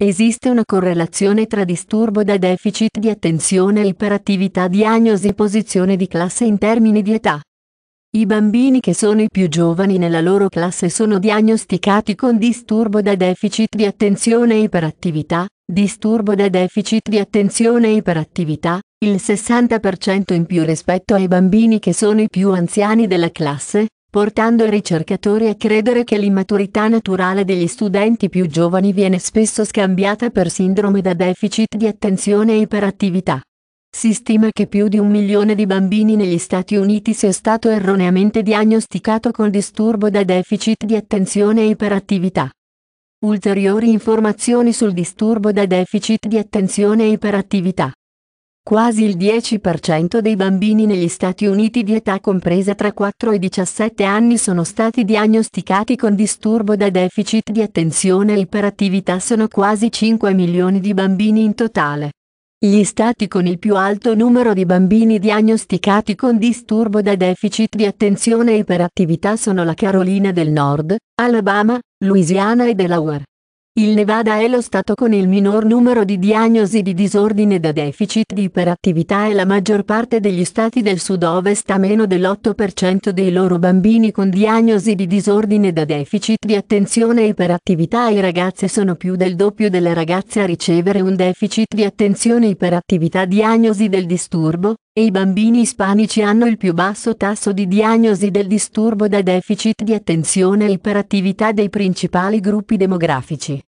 Esiste una correlazione tra disturbo da deficit di attenzione e iperattività diagnosi posizione di classe in termini di età. I bambini che sono i più giovani nella loro classe sono diagnosticati con disturbo da deficit di attenzione e iperattività, disturbo da deficit di attenzione e iperattività, il 60% in più rispetto ai bambini che sono i più anziani della classe, portando i ricercatori a credere che l'immaturità naturale degli studenti più giovani viene spesso scambiata per sindrome da deficit di attenzione e iperattività. Si stima che più di un milione di bambini negli Stati Uniti sia stato erroneamente diagnosticato con disturbo da deficit di attenzione e iperattività. Ulteriori informazioni sul disturbo da deficit di attenzione e iperattività. Quasi il 10% dei bambini negli Stati Uniti di età compresa tra 4 e 17 anni sono stati diagnosticati con disturbo da deficit di attenzione e iperattività sono quasi 5 milioni di bambini in totale. Gli stati con il più alto numero di bambini diagnosticati con disturbo da deficit di attenzione e iperattività sono la Carolina del Nord, Alabama, Louisiana e Delaware. Il Nevada è lo stato con il minor numero di diagnosi di disordine da deficit di iperattività e la maggior parte degli stati del sud-ovest ha meno dell'8% dei loro bambini con diagnosi di disordine da deficit di attenzione e iperattività e ragazze sono più del doppio delle ragazze a ricevere un deficit di attenzione e iperattività diagnosi del disturbo, e i bambini ispanici hanno il più basso tasso di diagnosi del disturbo da deficit di attenzione e iperattività dei principali gruppi demografici.